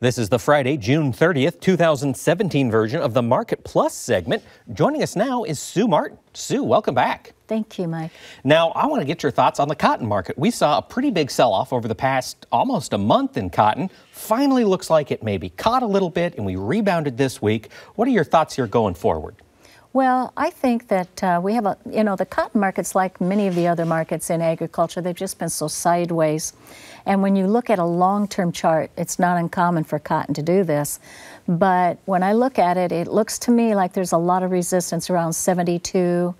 This is the Friday, June 30th, 2017 version of the Market Plus segment. Joining us now is Sue Martin. Sue, welcome back. Thank you, Mike. Now, I want to get your thoughts on the cotton market. We saw a pretty big sell off over the past almost a month in cotton. Finally, looks like it maybe caught a little bit and we rebounded this week. What are your thoughts here going forward? Well, I think that uh, we have a, you know, the cotton markets, like many of the other markets in agriculture, they've just been so sideways. And when you look at a long term chart, it's not uncommon for cotton to do this. But when I look at it, it looks to me like there's a lot of resistance around 72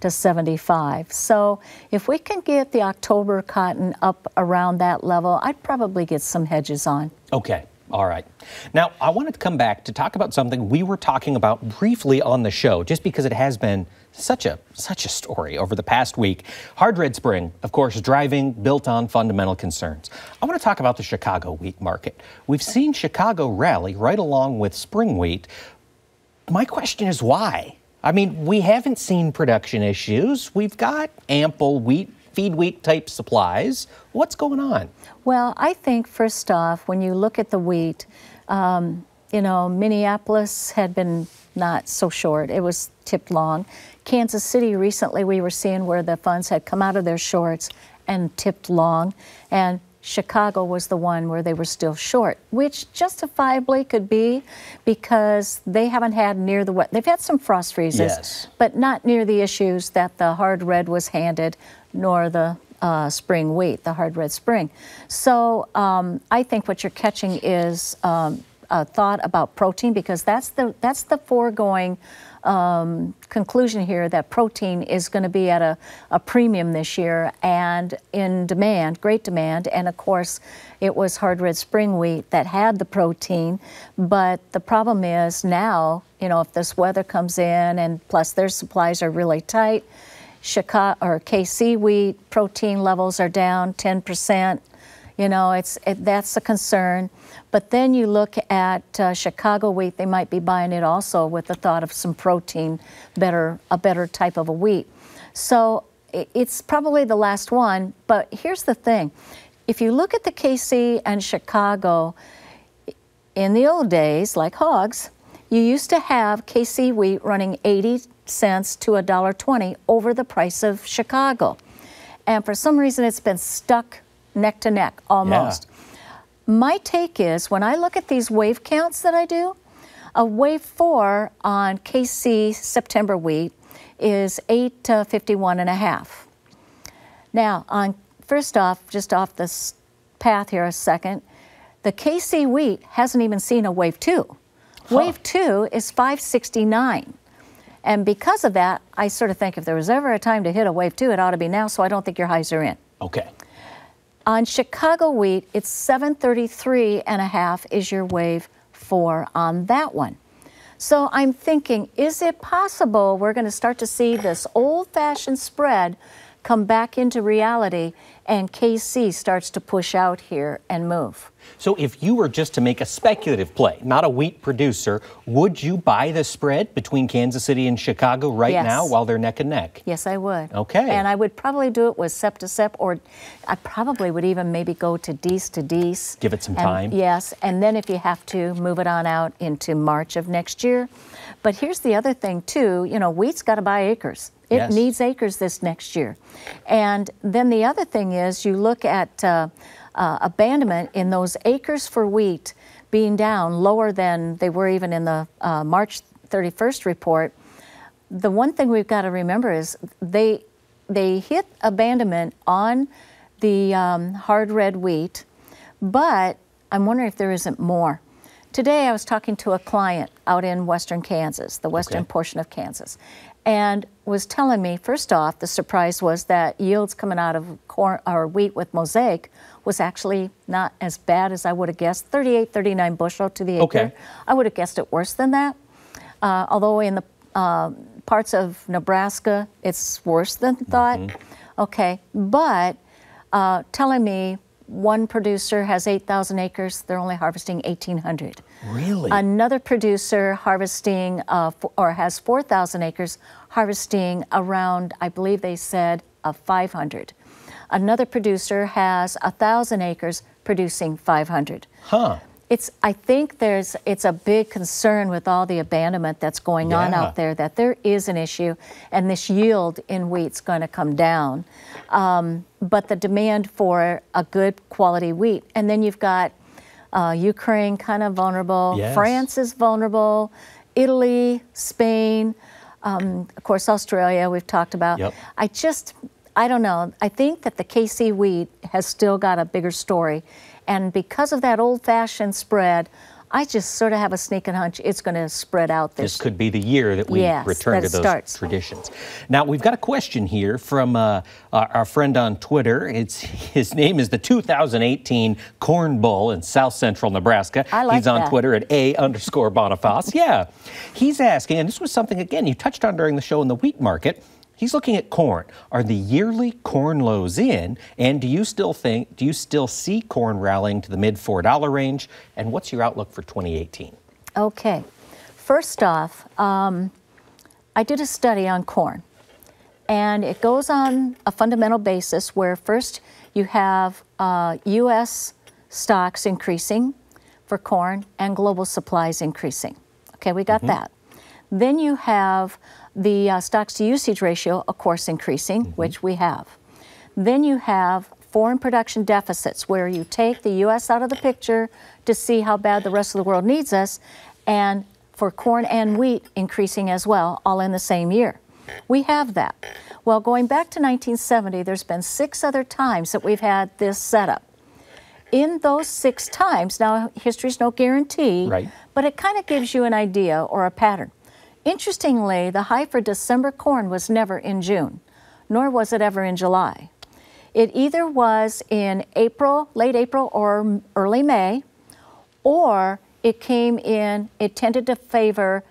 to 75. So if we can get the October cotton up around that level, I'd probably get some hedges on. Okay. All right. Now, I wanted to come back to talk about something we were talking about briefly on the show, just because it has been such a such a story over the past week. Hard red spring, of course, driving built on fundamental concerns. I want to talk about the Chicago wheat market. We've seen Chicago rally right along with spring wheat. My question is why? I mean, we haven't seen production issues. We've got ample wheat feed wheat type supplies. What's going on? Well, I think first off, when you look at the wheat, um, you know, Minneapolis had been not so short. It was tipped long. Kansas City recently we were seeing where the funds had come out of their shorts and tipped long. And Chicago was the one where they were still short, which justifiably could be because they haven't had near the They've had some frost freezes, yes. but not near the issues that the hard red was handed, nor the uh, spring wheat, the hard red spring. So um, I think what you're catching is um, a thought about protein because that's the that's the foregoing um, conclusion here that protein is going to be at a, a premium this year and in demand, great demand. And of course, it was hard red spring wheat that had the protein. But the problem is now, you know, if this weather comes in and plus their supplies are really tight, Chicago or KC wheat protein levels are down 10 percent. You know, it's it, that's a concern. But then you look at uh, Chicago wheat; they might be buying it also with the thought of some protein, better a better type of a wheat. So it's probably the last one. But here's the thing: if you look at the KC and Chicago, in the old days, like hogs, you used to have KC wheat running 80 cents to 20 over the price of Chicago. And for some reason, it's been stuck neck to neck almost. Yeah. My take is when I look at these wave counts that I do, a wave four on KC September wheat is 8 to 51 and a half. Now, on first off, just off this path here a second, the KC wheat hasn't even seen a wave two. Huh. Wave two is 569. And because of that, I sort of think if there was ever a time to hit a wave two, it ought to be now, so I don't think your highs are in. Okay. On Chicago wheat, it's 733 and a half is your wave four on that one. So I'm thinking, is it possible we're going to start to see this old-fashioned spread come back into reality and KC starts to push out here and move? So if you were just to make a speculative play, not a wheat producer, would you buy the spread between Kansas City and Chicago right yes. now while they're neck and neck? Yes, I would. Okay. And I would probably do it with sep to sep, or I probably would even maybe go to dies to dies. Give it some and, time. Yes, and then if you have to, move it on out into March of next year. But here's the other thing too. You know, wheat's got to buy acres. It yes. needs acres this next year. And then the other thing is you look at. Uh, uh, abandonment in those acres for wheat being down lower than they were even in the uh, March 31st report, the one thing we've got to remember is they they hit abandonment on the um, hard red wheat, but I'm wondering if there isn't more. Today I was talking to a client out in western Kansas, the western okay. portion of Kansas, and was telling me first off the surprise was that yields coming out of corn or wheat with mosaic was actually not as bad as I would have guessed 38, 39 bushel to the acre. Okay. I would have guessed it worse than that. Uh, although in the uh, parts of Nebraska, it's worse than thought. Mm -hmm. Okay, but uh, telling me one producer has 8,000 acres, they're only harvesting 1,800. Really? Another producer harvesting, uh, or has 4,000 acres, harvesting around, I believe they said, 500. Another producer has 1,000 acres producing 500. Huh. It's, I think there's, it's a big concern with all the abandonment that's going yeah. on out there that there is an issue and this yield in wheat's going to come down. Um, but the demand for a good quality wheat. And then you've got uh, Ukraine kind of vulnerable, yes. France is vulnerable, Italy, Spain, um, of course, Australia, we've talked about. Yep. I just, I don't know. I think that the KC wheat has still got a bigger story. And because of that old fashioned spread, I just sort of have a sneaking hunch it's going to spread out this. This could be the year that we yes, return that to those starts. traditions. Now we've got a question here from uh, our friend on Twitter. It's his name is the 2018 Corn Bull in South Central Nebraska. I like He's on that. Twitter at a underscore Boniface. yeah, he's asking, and this was something again you touched on during the show in the wheat market. He's looking at corn. Are the yearly corn lows in? And do you still think, do you still see corn rallying to the mid $4 range? And what's your outlook for 2018? Okay. First off, um, I did a study on corn. And it goes on a fundamental basis where first you have uh, U.S. stocks increasing for corn and global supplies increasing. Okay, we got mm -hmm. that. Then you have the uh, stocks to usage ratio, of course, increasing, mm -hmm. which we have. Then you have foreign production deficits, where you take the U.S. out of the picture to see how bad the rest of the world needs us, and for corn and wheat increasing as well, all in the same year. We have that. Well, going back to 1970, there's been six other times that we've had this setup. In those six times, now history's no guarantee, right. but it kind of gives you an idea or a pattern. Interestingly, the high for December corn was never in June, nor was it ever in July. It either was in April, late April, or early May, or it came in, it tended to favor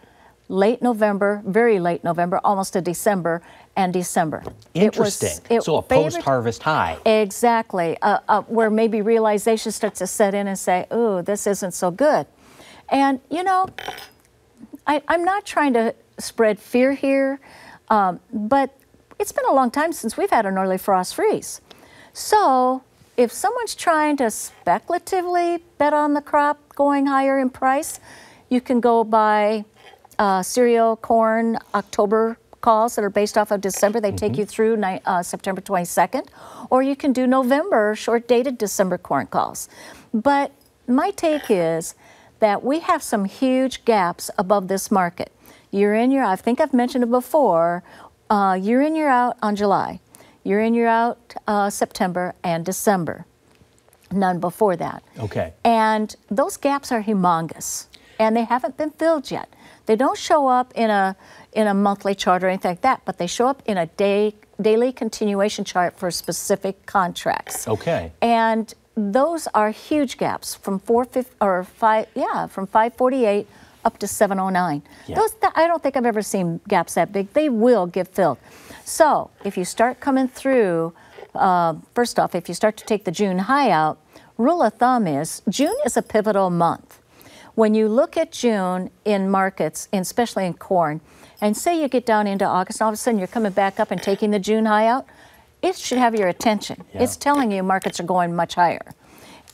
late November, very late November, almost to December, and December. Interesting. It was, it so a post-harvest high. Exactly, uh, uh, where maybe realization starts to set in and say, "Ooh, this isn't so good," and you know, I, am not trying to spread fear here, um, but it's been a long time since we've had an early frost freeze. So if someone's trying to speculatively bet on the crop going higher in price, you can go buy uh, cereal, corn, October calls that are based off of December. They mm -hmm. take mm-hmm. you through uh, September 22nd. Or you can do November short dated December corn calls. But my take is that we have some huge gaps above this market. Year in, year out, I think I've mentioned it before, uh, year in, year out on July, year in, year out uh, September and December. None before that. Okay. And those gaps are humongous and they haven't been filled yet. They don't show up in a in a monthly chart or anything like that, but they show up in a day daily continuation chart for specific contracts. Okay. And those are huge gaps from 450 or 5 yeah from 548 up to 709 yeah. those th i don't think i've ever seen gaps that big they will get filled so if you start coming through uh, first off if you start to take the june high out rule of thumb is june is a pivotal month when you look at june in markets and especially in corn and say you get down into august all of a sudden you're coming back up and taking the june high out it should have your attention. Yeah. It's telling you markets are going much higher.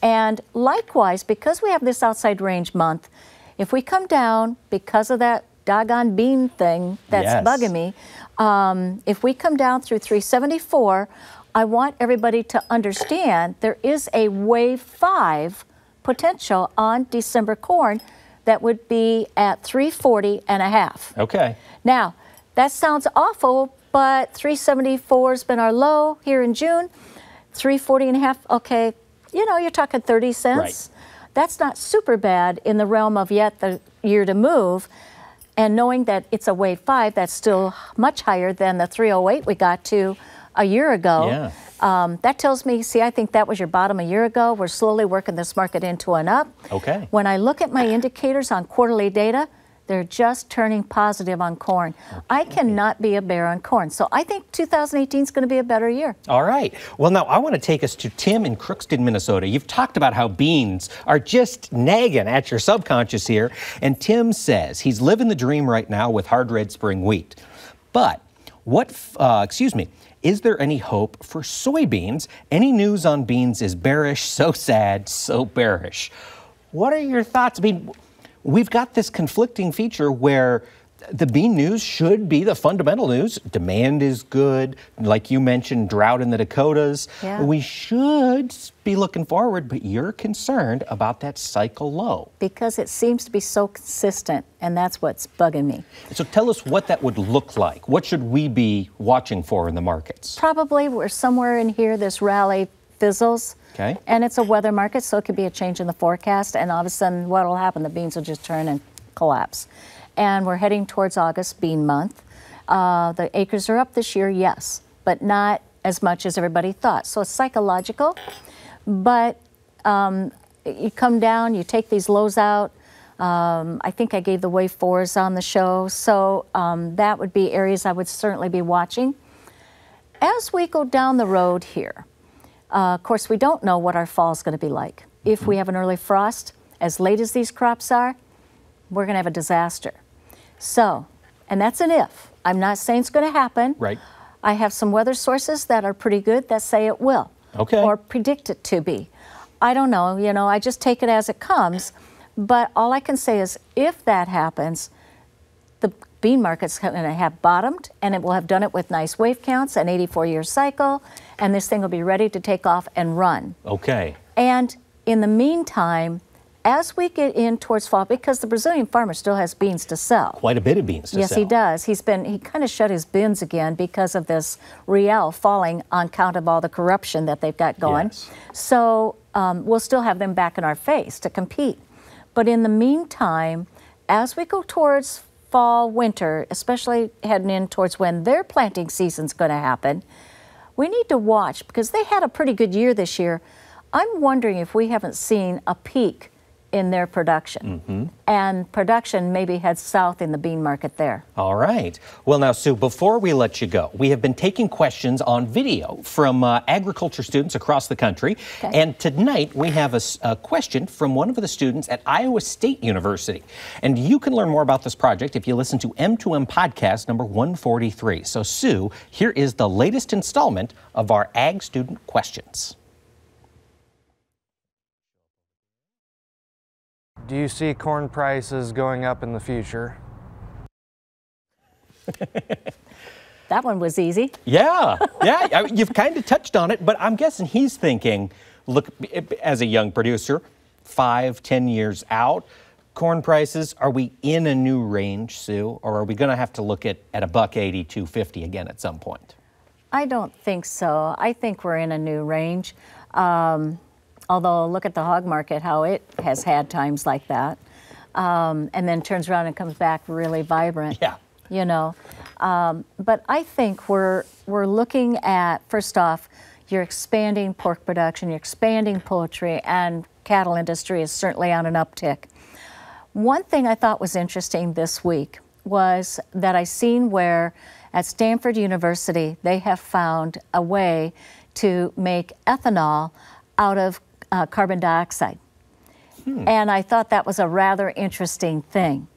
And likewise, because we have this outside range month, if we come down because of that doggone bean thing that's yes. bugging me, um, if we come down through 374, I want everybody to understand there is a wave five potential on December corn that would be at 340 and a half. Okay. Now, that sounds awful, but 374 has been our low here in June. 340 and a half, okay, you know, you're talking 30 cents. Right. That's not super bad in the realm of yet the year to move. And knowing that it's a wave five, that's still much higher than the 308 we got to a year ago. Yeah. Um, that tells me, see, I think that was your bottom a year ago. We're slowly working this market into an up. Okay. When I look at my indicators on quarterly data, they're just turning positive on corn. Okay. I cannot be a bear on corn. So I think 2018 is going to be a better year. All right. Well, now I want to take us to Tim in Crookston, Minnesota. You've talked about how beans are just nagging at your subconscious here. And Tim says he's living the dream right now with hard red spring wheat. But what, uh, excuse me, is there any hope for soybeans? Any news on beans is bearish, so sad, so bearish. What are your thoughts? I mean, we've got this conflicting feature where the bean news should be the fundamental news. Demand is good. Like you mentioned, drought in the Dakotas. Yeah. We should be looking forward, but you're concerned about that cycle low. Because it seems to be so consistent, and that's what's bugging me. So tell us what that would look like. What should we be watching for in the markets? Probably we're somewhere in here, this rally fizzles. Okay. And it's a weather market, so it could be a change in the forecast, and all of a sudden, what will happen? The beans will just turn and collapse. And we're heading towards August, bean month. Uh, the acres are up this year, yes, but not as much as everybody thought. So it's psychological, but um, you come down, you take these lows out. Um, I think I gave the wave fours on the show, so um, that would be areas I would certainly be watching. As we go down the road here, uh, of course, we don't know what our fall is going to be like. If we have an early frost, as late as these crops are, we're going to have a disaster. So, and that's an if. I'm not saying it's going to happen. Right. I have some weather sources that are pretty good that say it will. Okay. Or predict it to be. I don't know. You know, I just take it as it comes. But all I can say is if that happens, bean market's going to have bottomed and it will have done it with nice wave counts, an 84 year cycle, and this thing will be ready to take off and run. Okay. And in the meantime, as we get in towards fall, because the Brazilian farmer still has beans to sell. Quite a bit of beans to yes, sell. he does. He's been, he kind of shut his bins again because of this real falling on count of all the corruption that they've got going. Yes. So um, we'll still have them back in our face to compete. But in the meantime, as we go towards fall, winter, especially heading in towards when their planting season's going to happen, we need to watch because they had a pretty good year this year. I'm wondering if we haven't seen a peak in their production. Mm -hmm. And production maybe heads south in the bean market there. All right. Well, now, Sue, before we let you go, we have been taking questions on video from uh, agriculture students across the country. Okay. And tonight we have a, a, question from one of the students at Iowa State University. And you can learn more about this project if you listen to M2M podcast number 143. So, Sue, here is the latest installment of our Ag Student Questions. Do you see corn prices going up in the future? that one was easy. Yeah, yeah. you've kind of touched on it, but I'm guessing he's thinking, look, as a young producer, five, ten years out, corn prices, are we in a new range, Sue, or are we going to have to look at, at a buck 80, 250 again at some point? I don't think so. I think we're in a new range. Um, Although look at the hog market, how it has had times like that, um, and then turns around and comes back really vibrant. Yeah. You know, um, but I think we're we're looking at first off, you're expanding pork production, you're expanding poultry, and cattle industry is certainly on an uptick. One thing I thought was interesting this week was that I seen where at Stanford University they have found a way to make ethanol out of uh, carbon dioxide. Hmm. And I thought that was a rather interesting thing.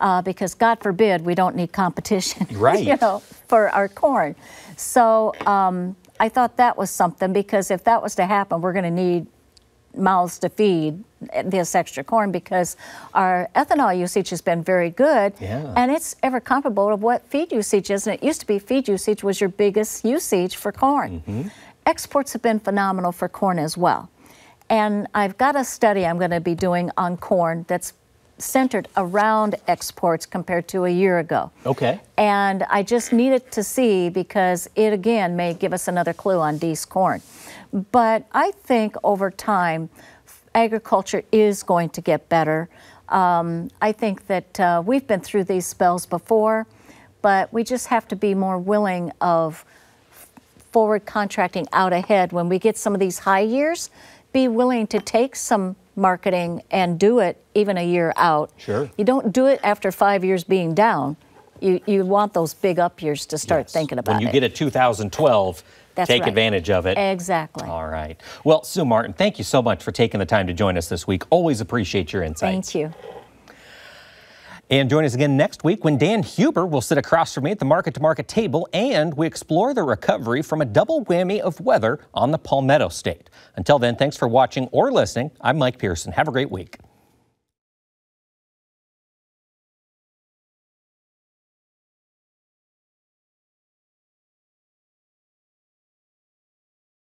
Uh, because God forbid we don't need competition, right. you know, for our corn. So um, I thought that was something because if that was to happen, we're going to need mouths to feed this extra corn because our ethanol usage has been very good yeah. and it's ever comparable to what feed usage is and it used to be feed usage was your biggest usage for corn mm -hmm. exports have been phenomenal for corn as well and I've got a study I'm going to be doing on corn that's centered around exports compared to a year ago. Okay. And I just needed to see because it again may give us another clue on Dee's corn. But I think over time, agriculture is going to get better. Um, I think that uh, we've been through these spells before, but we just have to be more willing of forward contracting out ahead when we get some of these high years be willing to take some marketing and do it even a year out. Sure. You don't do it after five years being down. You, you want those big up years to start yes. thinking about it. When you it. get a 2012, That's take right. advantage of it. Exactly. All right. Well, Sue Martin, thank you so much for taking the time to join us this week. Always appreciate your insights. Thank you. And join us again next week when Dan Huber will sit across from me at the market to market table and we explore the recovery from a double whammy of weather on the Palmetto State. Until then, thanks for watching or listening. I'm Mike Pearson. Have a great week.